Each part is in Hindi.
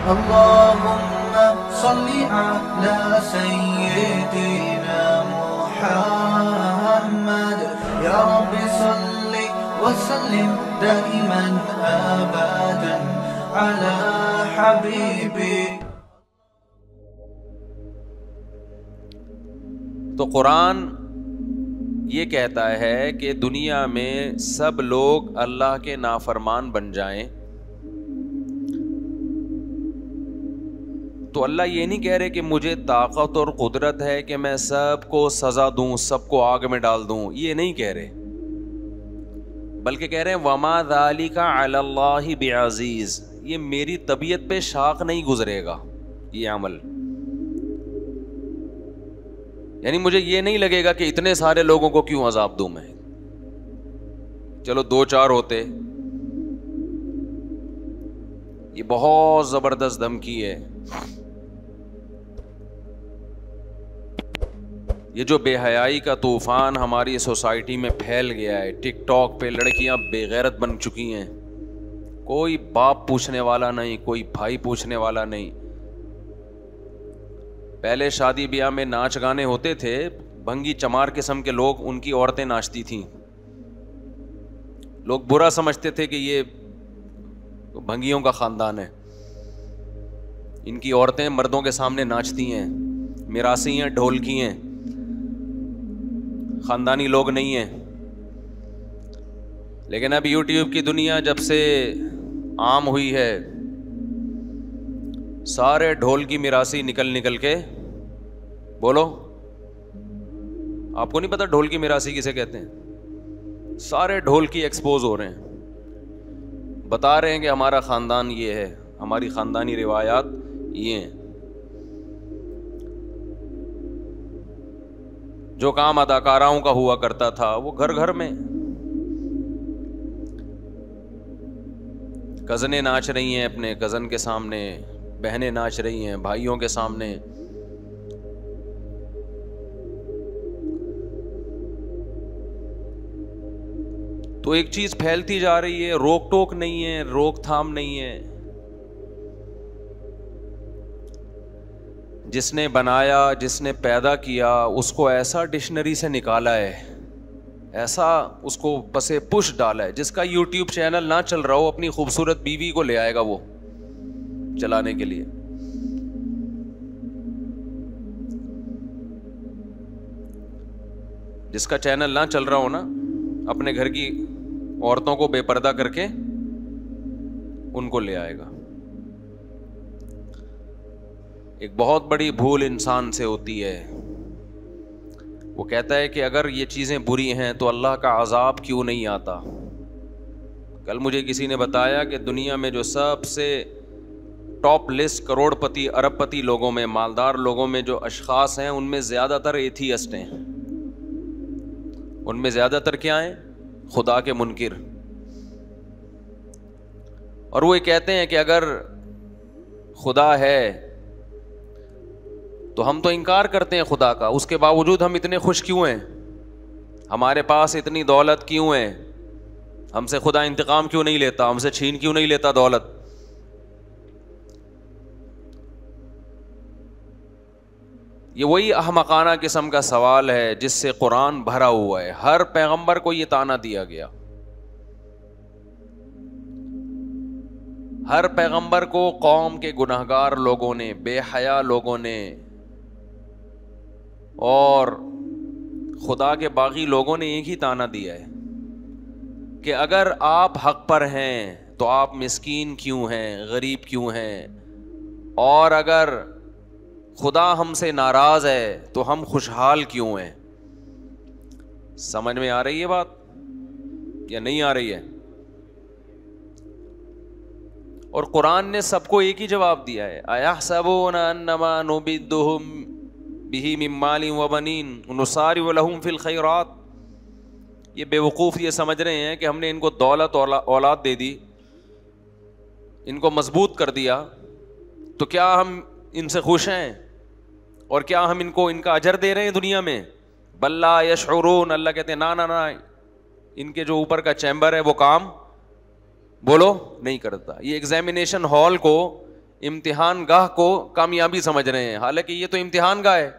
اللهم صل على سيدنا محمد يا رب صل وسلم دائما أبدا على حبيبي तो कुरान ये कहता है कि दुनिया में सब लोग अल्लाह के नाफरमान बन जाएं तो अल्लाह ये नहीं कह रहे कि मुझे ताकत और कुदरत है कि मैं सबको सज़ा दूं सबको आग में डाल दूं ये नहीं कह रहे बल्कि कह रहे हैं वमा दाली का अल्लाह बेअज़ीज़ ये मेरी तबीयत पे शाख नहीं गुजरेगा ये अमल यानी मुझे ये नहीं लगेगा कि इतने सारे लोगों को क्यों अजाब दूं मैं चलो दो चार होते ये बहुत ज़बरदस्त धमकी है ये जो बेहयाई का तूफान हमारी सोसाइटी में फैल गया है टिकटॉक पे लड़कियां बेगैरत बन चुकी हैं कोई बाप पूछने वाला नहीं कोई भाई पूछने वाला नहीं पहले शादी ब्याह में नाच गाने होते थे भंगी चमार किस्म के लोग उनकी औरतें नाचती थीं लोग बुरा समझते थे कि ये भंगियों का ख़ानदान है इनकी औरतें मर्दों के सामने नाचती हैं मिरासी हैं ढोलकी हैं ख़ानदानी लोग नहीं हैं लेकिन अब यूट्यूब की दुनिया जब से आम हुई है सारे ढोल की मिरासी निकल निकल के बोलो आपको नहीं पता ढोल की मिरासी किसे कहते हैं सारे ढोल की एक्सपोज हो रहे हैं बता रहे हैं कि हमारा ख़ानदान ये है हमारी ख़ानदानी रिवायात ये जो काम अदाकाराओं का हुआ करता था वो घर घर में कजने नाच रही हैं अपने कज़न के सामने बहनें नाच रही हैं भाइयों के सामने तो एक चीज़ फैलती जा रही है रोक टोक नहीं है रोक थाम नहीं है जिसने बनाया जिसने पैदा किया उसको ऐसा डिक्शनरी से निकाला है ऐसा उसको बसे पुश डाला है जिसका यूट्यूब चैनल ना चल रहा हो अपनी खूबसूरत बीवी को ले आएगा वो चलाने के लिए जिसका चैनल ना चल रहा हो ना अपने घर की औरतों को बेपर्दा करके उनको ले आएगा एक बहुत बड़ी भूल इंसान से होती है वो कहता है कि अगर ये चीज़ें बुरी हैं तो अल्लाह का अजाब क्यों नहीं आता कल मुझे किसी ने बताया कि दुनिया में जो सबसे टॉप लिस्ट करोड़पति अरबपति लोगों में मालदार लोगों में जो अशखास हैं उनमें ज़्यादातर एथियस्ट हैं उनमें ज़्यादातर क्या हैं खुदा के मुनकर और वो ये कहते हैं कि अगर खुदा है तो हम तो इनकार करते हैं खुदा का उसके बावजूद हम इतने खुश क्यों हैं हमारे पास इतनी दौलत क्यों है हमसे खुदा इंतकाम क्यों नहीं लेता हमसे छीन क्यों नहीं लेता दौलत ये वही अहमकाना किस्म का सवाल है जिससे कुरान भरा हुआ है हर पैगंबर को ये ताना दिया गया हर पैगंबर को कौम के गुनाहगार लोगों ने बेहया लोगों ने और खुदा के बाकी लोगों ने एक ही ताना दिया है कि अगर आप हक पर हैं तो आप मिसकीन क्यों हैं गरीब क्यों हैं और अगर खुदा हमसे नाराज़ है तो हम खुशहाल क्यों हैं समझ में आ रही है बात या नहीं आ रही है और कुरान ने सबको एक ही जवाब दिया है आया सबो नमा नोबिदुहम बिही ममाली वबनिन नुसारी वहूम फिल खैरात ये बेवकूफ़ ये समझ रहे हैं कि हमने इनको दौलत औलाद दे दी इनको मजबूत कर दिया तो क्या हम इनसे खुश हैं और क्या हम इनको इनका अजर दे रहे हैं दुनिया में बल्ला यशरून अल्लाह कहते हैं ना ना ना इनके जो ऊपर का चैम्बर है वो काम बोलो नहीं करता ये एग्जामिनेशन हॉल को इम्तिहान गाह को कामयाबी समझ रहे हैं हालांकि ये तो इम्तिहान गाह है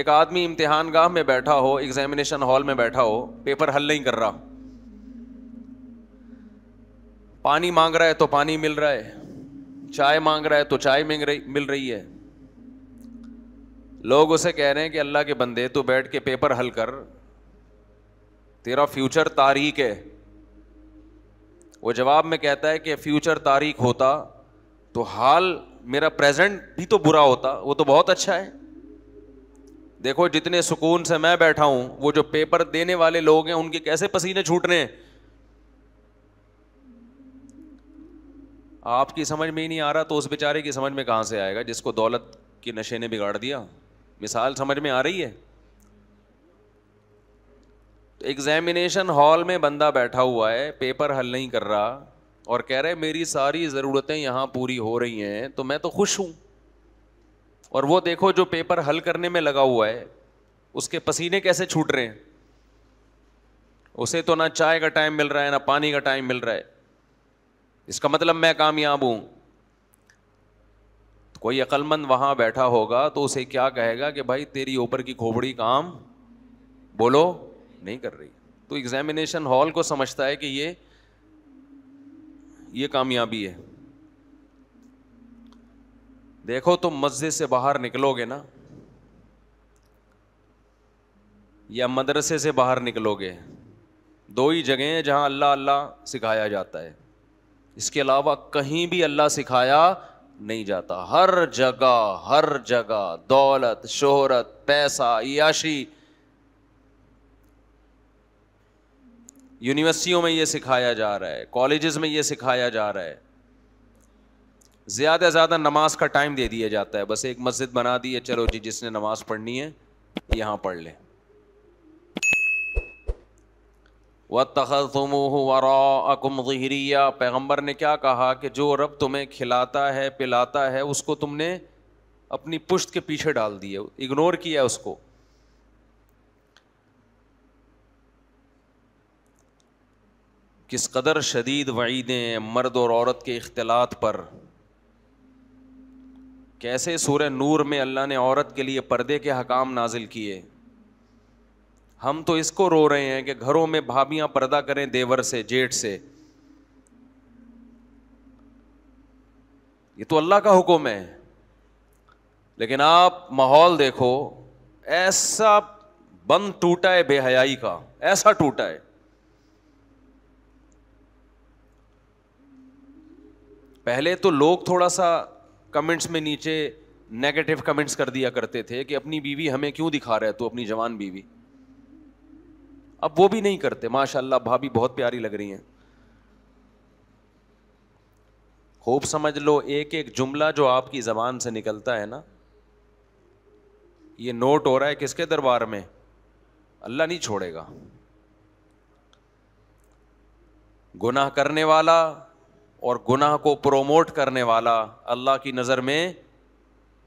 एक आदमी इम्तिहान गाह में बैठा हो एग्जामिनेशन हॉल में बैठा हो पेपर हल नहीं कर रहा पानी मांग रहा है तो पानी मिल रहा है चाय मांग रहा है तो चाय मिल रही मिल रही है लोग उसे कह रहे हैं कि अल्लाह के बंदे तू बैठ के पेपर हल कर तेरा फ्यूचर तारीख है वो जवाब में कहता है कि फ्यूचर तारीख होता तो हाल मेरा प्रेजेंट भी तो बुरा होता वो तो बहुत अच्छा है देखो जितने सुकून से मैं बैठा हूं वो जो पेपर देने वाले लोग हैं उनके कैसे पसीने छूट रहे आपकी समझ में ही नहीं आ रहा तो उस बेचारे की समझ में कहां से आएगा जिसको दौलत के नशे ने बिगाड़ दिया मिसाल समझ में आ रही है तो एग्जामिनेशन हॉल में बंदा बैठा हुआ है पेपर हल नहीं कर रहा और कह रहे मेरी सारी ज़रूरतें यहां पूरी हो रही हैं तो मैं तो खुश हूं और वो देखो जो पेपर हल करने में लगा हुआ है उसके पसीने कैसे छूट रहे हैं उसे तो ना चाय का टाइम मिल रहा है ना पानी का टाइम मिल रहा है इसका मतलब मैं कामयाब हूं तो कोई अक्लमंद वहां बैठा होगा तो उसे क्या कहेगा कि भाई तेरी ऊपर की खोपड़ी काम बोलो नहीं कर रही तो एग्जामिनेशन हॉल को समझता है कि ये ये कामयाबी है देखो तुम मस्जिद से बाहर निकलोगे ना या मदरसे से बाहर निकलोगे दो ही जगह है जहां अल्लाह अल्लाह सिखाया जाता है इसके अलावा कहीं भी अल्लाह सिखाया नहीं जाता हर जगह हर जगह दौलत शोहरत पैसा याशी यूनिवर्सिटियों में ये सिखाया जा रहा है कॉलेजेस में ये सिखाया जा रहा है ज़्यादा से ज़्यादा नमाज का टाइम दे दिया जाता है बस एक मस्जिद बना दी है चलो जी जिसने नमाज पढ़नी है यहां पढ़ ले व तखम वराकुम ज़हरिया पैगम्बर ने क्या कहा कि जो रब तुम्हें खिलाता है पिलाता है उसको तुमने अपनी पुश्त के पीछे डाल दिए इग्नोर किया उसको किस कदर शदीद वईदें मर्द और औरत के अख्तिलात पर कैसे सूर्य नूर में अल्लाह ने औरत के लिए पर्दे के हकाम नाजिल किए हम तो इसको रो रहे हैं कि घरों में भाभियां पर्दा करें देवर से जेठ से ये तो अल्लाह का हुक्म है लेकिन आप माहौल देखो ऐसा बंद टूटा है बेहयाई का ऐसा टूटा है पहले तो लोग थोड़ा सा कमेंट्स में नीचे नेगेटिव कमेंट्स कर दिया करते थे कि अपनी बीवी हमें क्यों दिखा रहे तू अपनी जवान बीवी अब वो भी नहीं करते माशाल्लाह भाभी बहुत प्यारी लग रही है खूब समझ लो एक एक जुमला जो आपकी ज़बान से निकलता है ना ये नोट हो रहा है किसके दरबार में अल्लाह नहीं छोड़ेगा गुनाह करने वाला और गुनाह को प्रोमोट करने वाला अल्लाह की नज़र में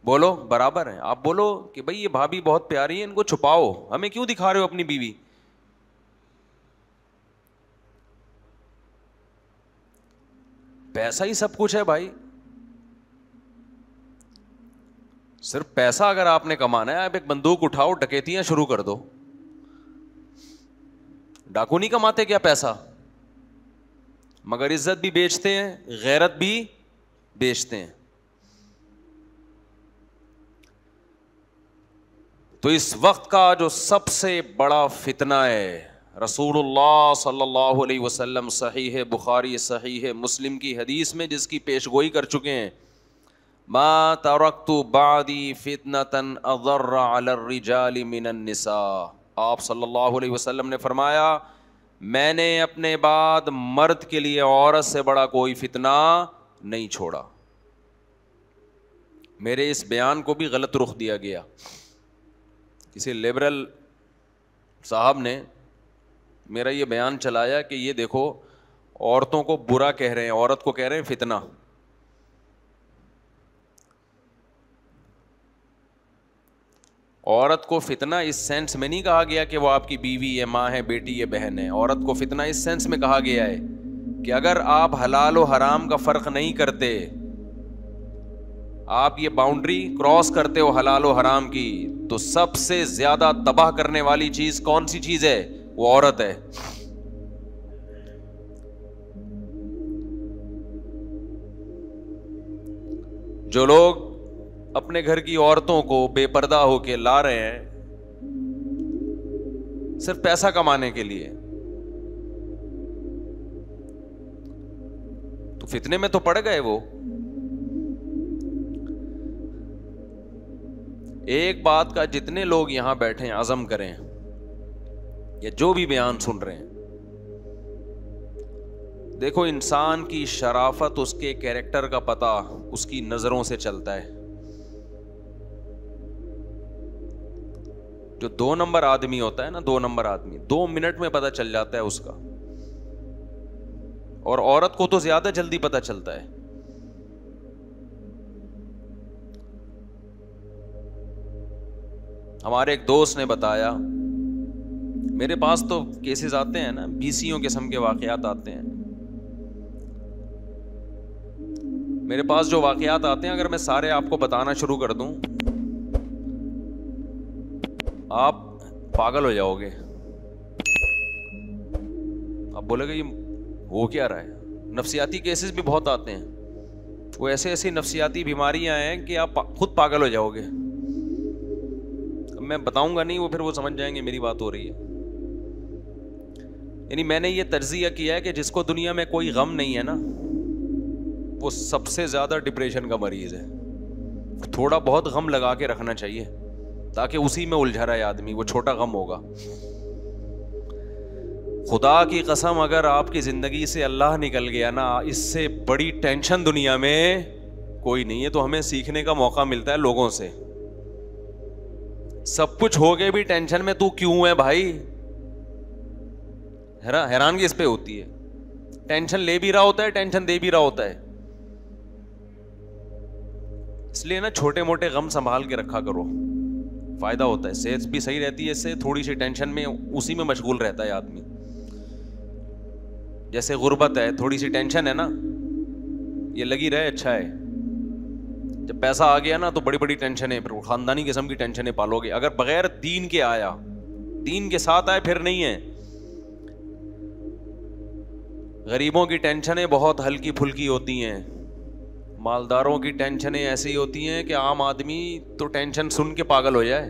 बोलो बराबर है आप बोलो कि भाई ये भाभी बहुत प्यारी है इनको छुपाओ हमें क्यों दिखा रहे हो अपनी बीवी पैसा ही सब कुछ है भाई सिर्फ पैसा अगर आपने कमाना है आप एक बंदूक उठाओ डकेतियां शुरू कर दो डाकू नहीं कमाते क्या पैसा मगर इज्जत भी बेचते हैं गैरत भी बेचते हैं तो इस वक्त का जो सबसे बड़ा फितना है रसूलुल्लाह सल्लल्लाहु अलैहि वसल्लम सही है बुखारी सही है मुस्लिम की हदीस में जिसकी पेश गोई कर चुके हैं मा तरक्तु बादी फितनतन अजर्रिजालिमिनसा आप सल्लल्लाहु अलैहि वसल्लम ने फरमाया मैंने अपने बाद मर्द के लिए औरत से बड़ा कोई फितना नहीं छोड़ा मेरे इस बयान को भी गलत रुख दिया गया किसी लिबरल साहब ने मेरा ये बयान चलाया कि ये देखो औरतों को बुरा कह रहे हैं औरत को कह रहे हैं फितना औरत को फितना इस सेंस में नहीं कहा गया कि वो आपकी बीवी है माँ है बेटी है बहन है औरत को फितना इस सेंस में कहा गया है कि अगर आप हलाल और हराम का फ़र्क नहीं करते आप ये बाउंड्री क्रॉस करते हो हलाल और हराम की तो सबसे ज़्यादा तबाह करने वाली चीज़ कौन सी चीज़ है वो औरत है जो लोग अपने घर की औरतों को बेपर्दा होके ला रहे हैं सिर्फ पैसा कमाने के लिए तो फितने में तो पड़ गए वो एक बात का जितने लोग यहां बैठे आजम करें या जो भी बयान सुन रहे हैं देखो इंसान की शराफत उसके कैरेक्टर का पता उसकी नज़रों से चलता है जो दो नंबर आदमी होता है ना दो नंबर आदमी दो मिनट में पता चल जाता है उसका और औरत को तो ज्यादा जल्दी पता चलता है हमारे एक दोस्त ने बताया मेरे पास तो केसेस आते हैं ना बीसियों किस्म के वाकयात आते हैं मेरे पास जो वाकयात आते हैं अगर मैं सारे आपको बताना शुरू कर दूं आप पागल हो जाओगे आप बोलेगे ये हो क्या रहा है नफसियाती केसेस भी बहुत आते हैं वो ऐसे ऐसी नफसियाती बीमारियां हैं कि आप खुद पागल हो जाओगे मैं बताऊंगा नहीं वो फिर वो समझ जाएंगे मेरी बात हो रही है यानी मैंने ये तर्जिया किया है कि जिसको दुनिया में कोई गम नहीं है ना वो सबसे ज़्यादा डिप्रेशन का मरीज़ है थोड़ा बहुत गम लगा के रखना चाहिए ताकि उसी में उलझा रहा है आदमी वो छोटा गम होगा खुदा की कसम अगर आपकी ज़िंदगी से अल्लाह निकल गया ना इससे बड़ी टेंशन दुनिया में कोई नहीं है तो हमें सीखने का मौका मिलता है लोगों से सब कुछ हो गए भी टेंशन में तू क्यों है भाई हैरा, हैरानगी इस पे होती है टेंशन ले भी रहा होता है टेंशन दे भी रहा होता है इसलिए ना छोटे मोटे गम संभाल के रखा करो फ़ायदा होता है सेहत भी सही रहती है इससे थोड़ी सी टेंशन में उसी में मशगूल रहता है आदमी जैसे गुर्बत है थोड़ी सी टेंशन है ना ये लगी रहे अच्छा है जब पैसा आ गया ना तो बड़ी बड़ी है फिर ख़ानदानी किस्म की है पालोगे अगर बगैर दीन के आया दीन के साथ आए फिर नहीं है गरीबों की टेंशनें बहुत हल्की फुल्की होती हैं मालदारों की टेंशनें ऐसी होती हैं कि आम आदमी तो टेंशन सुन के पागल हो जाए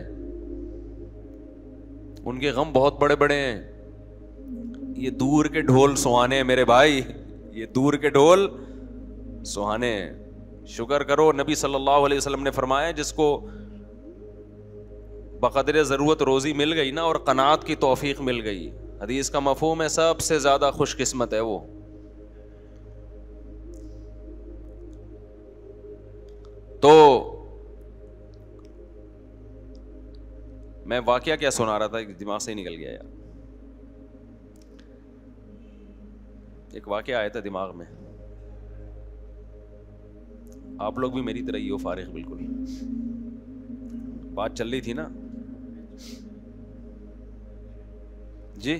उनके गम बहुत बड़े बड़े हैं ये दूर के ढोल सुहाने मेरे भाई ये दूर के ढोल सुहाने शुक्र करो नबी सल्लल्लाहु अलैहि वसल्लम ने फरमाया जिसको बकदर ज़रूरत रोज़ी मिल गई ना और कनात की तोफ़ी मिल गई हदीस का मफहम है सबसे ज़्यादा खुशकस्मत है वो तो मैं वाक्य क्या सुना रहा था दिमाग से ही निकल गया यार एक वाक्य आया था दिमाग में आप लोग भी मेरी तरह ही हो फारिग बिल्कुल बात चल रही थी ना जी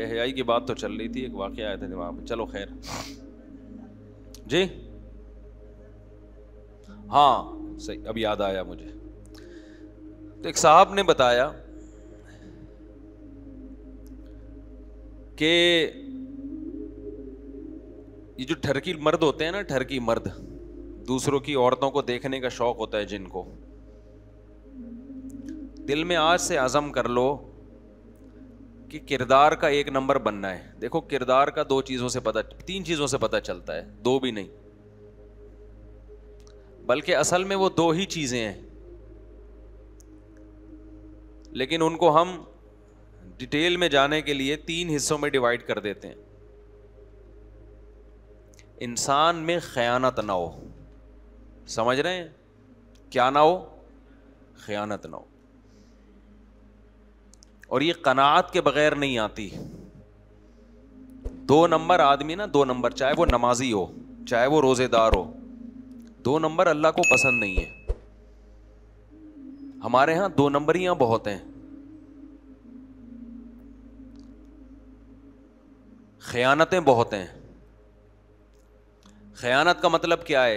बेहयाई की बात तो चल रही थी एक वाक्य आया था दिमाग में चलो खैर जी हाँ सही अब याद आया मुझे तो एक साहब ने बताया कि ये जो ठरकी मर्द होते हैं ना ठरकी मर्द दूसरों की औरतों को देखने का शौक होता है जिनको दिल में आज से आज़म कर लो कि किरदार का एक नंबर बनना है देखो किरदार का दो चीज़ों से पता तीन चीज़ों से पता चलता है दो भी नहीं बल्कि असल में वो दो ही चीज़ें हैं लेकिन उनको हम डिटेल में जाने के लिए तीन हिस्सों में डिवाइड कर देते हैं इंसान में खयानत ना हो समझ रहे हैं क्या ना हो खयानत ना हो और ये कनात के बगैर नहीं आती दो नंबर आदमी ना दो नंबर चाहे वो नमाजी हो चाहे वो रोज़ेदार हो दो नंबर अल्लाह को पसंद नहीं है हमारे यहां दो नंबरियां बहुत हैं खयानतें बहुत हैं खयानत का मतलब क्या है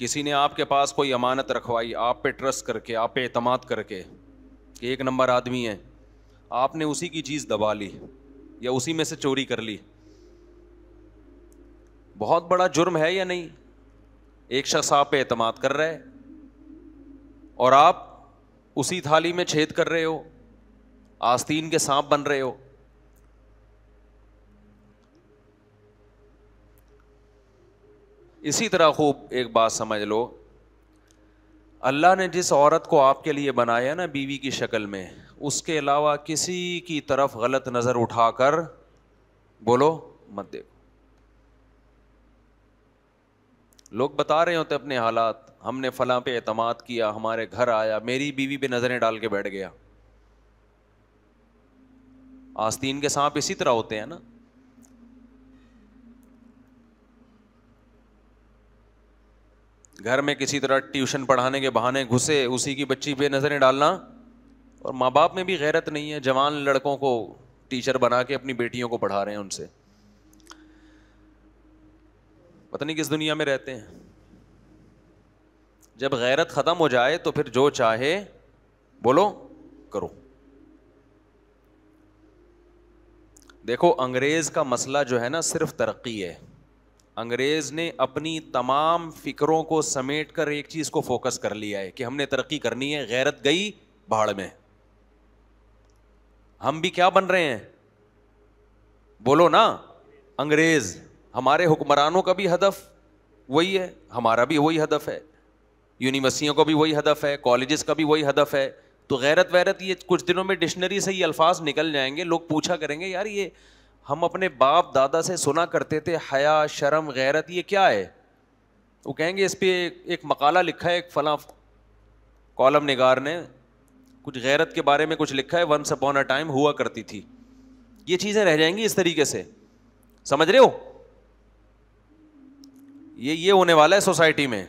किसी ने आपके पास कोई अमानत रखवाई आप पे ट्रस्ट करके आप पे अतमाद करके कि एक नंबर आदमी है आपने उसी की चीज़ दबा ली या उसी में से चोरी कर ली बहुत बड़ा जुर्म है या नहीं एक शख्स आप पे अतमाद कर रहा है और आप उसी थाली में छेद कर रहे हो आस्तीन के सांप बन रहे हो इसी तरह खूब एक बात समझ लो अल्लाह ने जिस औरत को आपके लिए बनाया ना बीवी की शक्ल में उसके अलावा किसी की तरफ गलत नज़र उठाकर बोलो मत दे लोग बता रहे होते अपने हालात हमने फलां पे अतमाद किया हमारे घर आया मेरी बीवी पे नज़रें डाल के बैठ गया आस्तीन के सांप इसी तरह होते हैं ना घर में किसी तरह ट्यूशन पढ़ाने के बहाने घुसे उसी की बच्ची पे नज़रें डालना और माँ बाप में भी गैरत नहीं है जवान लड़कों को टीचर बना के अपनी बेटियों को पढ़ा रहे हैं उनसे पता नहीं किस दुनिया में रहते हैं जब गैरत ख़त्म हो जाए तो फिर जो चाहे बोलो करो देखो अंग्रेज़ का मसला जो है ना सिर्फ तरक्की है अंग्रेज़ ने अपनी तमाम फ़िक्रों को समेट कर एक चीज़ को फोकस कर लिया है कि हमने तरक्की करनी है गैरत गई भाड़ में हम भी क्या बन रहे हैं बोलो ना अंग्रेज़ हमारे हुक्मरानों का भी हदफ वही है हमारा भी वही हदफ है यूनिवर्सिटियों का भी वही हदफ है कॉलेज़ का भी वही हदफ है तो गैरत वैरत ये कुछ दिनों में डिक्शनरी से ही अल्फाज निकल जाएंगे लोग पूछा करेंगे यार ये हम अपने बाप दादा से सुना करते थे हया शर्म गैरत ये क्या है वो कहेंगे इस पर एक मकाला लिखा है एक फला कॉलम निगार ने कुछ गैरत के बारे में कुछ लिखा है वंस अपॉन अ टाइम हुआ करती थी ये चीज़ें रह जाएंगी इस तरीके से समझ रहे हो ये ये होने वाला है सोसाइटी में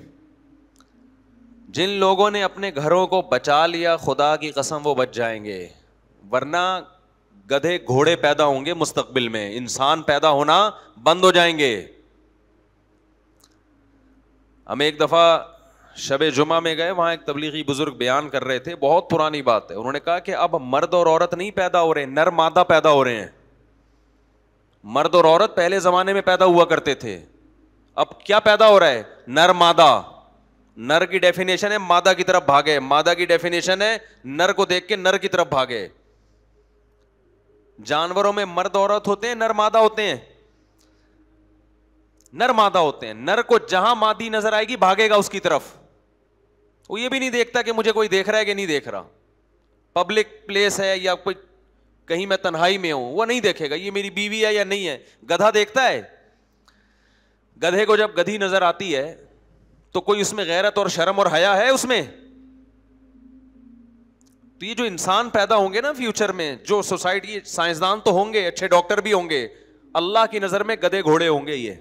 जिन लोगों ने अपने घरों को बचा लिया खुदा की कसम वो बच जाएंगे वरना गधे घोड़े पैदा होंगे मुस्तकबिल में इंसान पैदा होना बंद हो जाएंगे हम एक दफ़ा शबे जुमा में गए वहां एक तबलीगी बुज़ुर्ग बयान कर रहे थे बहुत पुरानी बात है उन्होंने कहा कि अब मर्द और औरत नहीं पैदा हो रहे नर मादा पैदा हो रहे हैं मर्द और औरत पहले ज़माने में पैदा हुआ करते थे अब क्या पैदा हो रहा है नर मादा नर की डेफिनेशन है मादा की तरफ भागे मादा की डेफिनेशन है नर को देख के नर की तरफ भागे जानवरों में मर्द औरत होते हैं नर मादा होते हैं नर मादा होते हैं नर को जहां मादी नजर आएगी भागेगा उसकी तरफ वो ये भी नहीं देखता कि मुझे कोई देख रहा है कि नहीं देख रहा पब्लिक प्लेस है या कोई कहीं मैं तन्हाई में हूं वो नहीं देखेगा ये मेरी बीवी है या नहीं है गधा देखता है गधे को जब गधी नजर आती है तो कोई उसमें गैरत और शर्म और हया है उसमें तो ये जो इंसान पैदा होंगे ना फ्यूचर में जो सोसाइटी साइंसदान तो होंगे अच्छे डॉक्टर भी होंगे अल्लाह की नजर में गधे घोड़े होंगे ये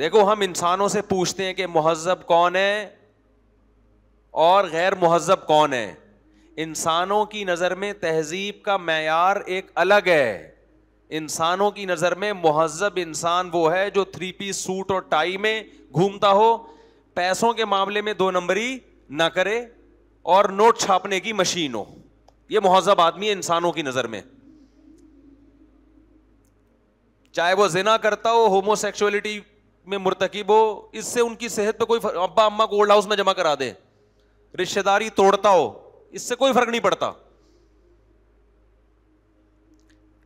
देखो हम इंसानों से पूछते हैं कि महजब कौन है और गैर महजब कौन है इंसानों की नज़र में तहजीब का मैार एक अलग है इंसानों की नज़र में महजब इंसान वो है जो थ्री पीस सूट और टाई में घूमता हो पैसों के मामले में दो नंबरी ना करे और नोट छापने की मशीन हो यह महजब आदमी है इंसानों की नज़र में चाहे वो जिना करता हो होमोसेक्सुअलिटी में मुर्तकब हो इससे उनकी सेहत पर कोई अब्बा अम्मा को ओल्ड हाउस में जमा करा दे रिश्तेदारी तोड़ता हो इससे कोई फर्क नहीं पड़ता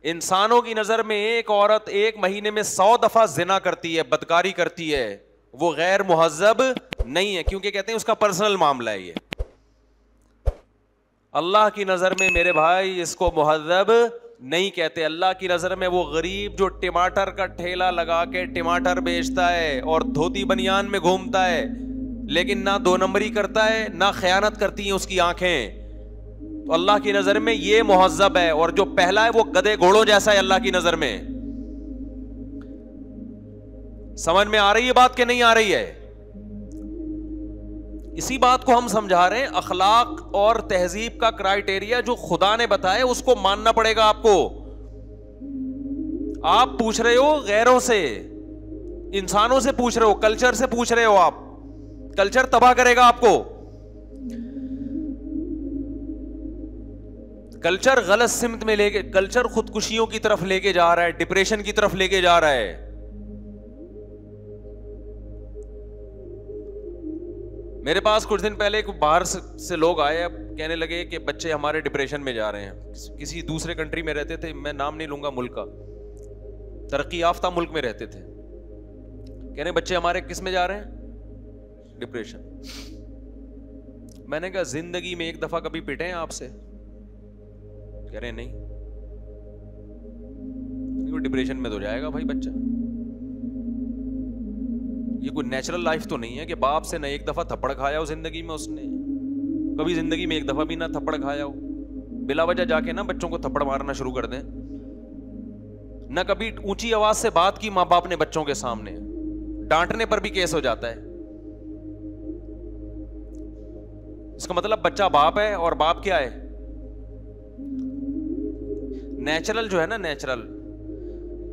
इंसानों की नज़र में एक औरत एक महीने में सौ दफ़ा जिना करती है बदकारी करती है वो गैर महजब नहीं है क्योंकि कहते हैं उसका पर्सनल मामला है ये अल्लाह की नज़र में मेरे भाई इसको महजब नहीं कहते अल्लाह की नज़र में वो गरीब जो टमाटर का ठेला लगा के टमाटर बेचता है और धोती बनियान में घूमता है लेकिन ना दो नंबरी करता है ना खयानत करती है उसकी आंखें तो अल्लाह की नजर में ये मुहजब है और जो पहला है वो गधे घोड़ों जैसा है अल्लाह की नजर में समझ में आ रही है बात कि नहीं आ रही है इसी बात को हम समझा रहे हैं अखलाक और तहजीब का क्राइटेरिया जो खुदा ने बताया उसको मानना पड़ेगा आपको आप पूछ रहे हो गैरों से इंसानों से पूछ रहे हो कल्चर से पूछ रहे हो आप कल्चर तबाह करेगा आपको कल्चर गलत सिमत में लेके कल्चर खुदकुशियों की तरफ लेके जा रहा है डिप्रेशन की तरफ लेके जा रहा है मेरे पास कुछ दिन पहले बाहर से लोग आए अब कहने लगे कि बच्चे हमारे डिप्रेशन में जा रहे हैं किसी दूसरे कंट्री में रहते थे मैं नाम नहीं लूंगा मुल्क का तरक्की याफ्ता मुल्क में रहते थे कहने बच्चे हमारे किस में जा रहे हैं डिप्रेशन मैंने कहा जिंदगी में एक दफा कभी पिटे हैं आपसे कह रहे नहीं डिप्रेशन में तो जाएगा भाई बच्चा ये कोई नेचुरल लाइफ तो नहीं है कि बाप से ना एक दफा थप्पड़ खाया हो जिंदगी में उसने कभी जिंदगी में एक दफा भी ना थप्पड़ खाया हो बिला वजह जाके ना बच्चों को थप्पड़ मारना शुरू कर दें ना कभी ऊंची आवाज से बात की माँ बाप ने बच्चों के सामने डांटने पर भी केस हो जाता है इसका मतलब बच्चा बाप है और बाप क्या है नेचुरल जो है ना नेचुरल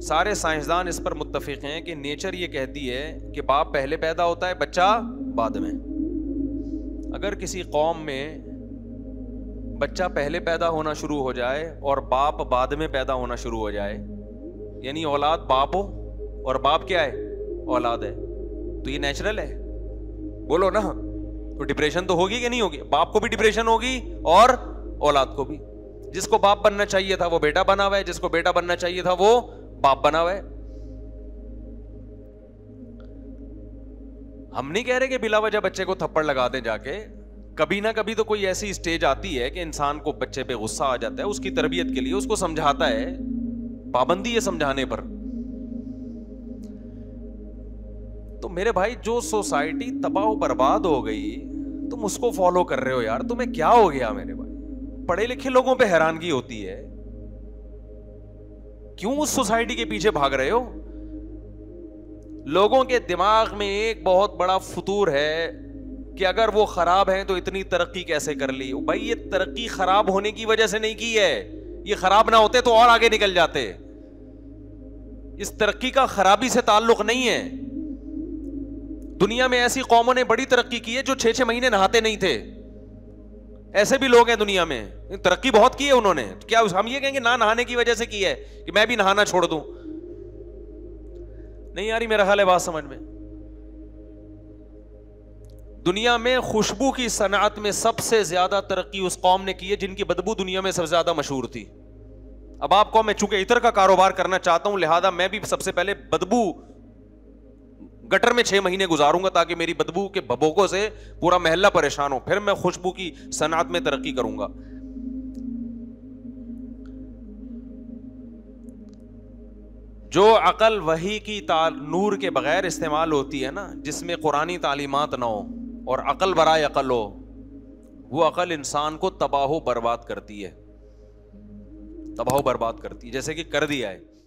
सारे साइंसदान इस पर मुतफिक हैं कि नेचर ये कहती है कि बाप पहले पैदा होता है बच्चा बाद में अगर किसी कौम में बच्चा पहले पैदा होना शुरू हो जाए और बाप बाद में पैदा होना शुरू हो जाए यानी औलाद बाप हो और बाप क्या है औलाद है तो ये नेचुरल है बोलो ना तो डिप्रेशन तो होगी कि नहीं होगी बाप को भी डिप्रेशन होगी और औलाद को भी जिसको बाप बनना चाहिए था वो बेटा बना हुआ है जिसको बेटा बनना चाहिए था वो बाप बना हुआ है हम नहीं कह रहे कि वजह बच्चे को थप्पड़ लगा दें जाके कभी ना कभी तो कोई ऐसी स्टेज आती है कि इंसान को बच्चे पे गुस्सा आ जाता है उसकी तरबियत के लिए उसको समझाता है पाबंदी है समझाने पर तो मेरे भाई जो सोसाइटी तबाह बर्बाद हो गई तुम उसको फॉलो कर रहे हो यार तुम्हें क्या हो गया मेरे भाई पढ़े लिखे लोगों पे हैरानगी होती है क्यों उस सोसाइटी के पीछे भाग रहे हो लोगों के दिमाग में एक बहुत बड़ा फतूर है कि अगर वो खराब हैं तो इतनी तरक्की कैसे कर ली भाई ये तरक्की खराब होने की वजह से नहीं की है ये खराब ना होते तो और आगे निकल जाते इस तरक्की का खराबी से ताल्लुक नहीं है दुनिया में ऐसी कौमों ने बड़ी तरक्की की है जो छह छह महीने नहाते नहीं थे ऐसे भी लोग हैं दुनिया में तरक्की बहुत की है उन्होंने तो क्या हम ये कहेंगे ना नहाने की वजह से की है कि मैं भी नहाना छोड़ दूं नहीं यार मेरा हाल है बात समझ में दुनिया में खुशबू की सनात में सबसे ज्यादा तरक्की उस कौम ने की है जिनकी बदबू दुनिया में सबसे ज्यादा मशहूर थी अब आपको मैं चूंकि इतर का कारोबार करना चाहता हूं लिहाजा मैं भी सबसे पहले बदबू गटर में छह महीने गुजारूंगा ताकि मेरी बदबू के बबोकों से पूरा महल्ला परेशान हो फिर मैं खुशबू की सनात में तरक्की करूंगा जो अकल वही की नूर के बगैर इस्तेमाल होती है ना जिसमें कुरानी तालीमत ना हो और अकल बरए अकल हो वो अकल इंसान को तबाह बर्बाद करती है तबाह बर्बाद करती है जैसे कि कर दिया है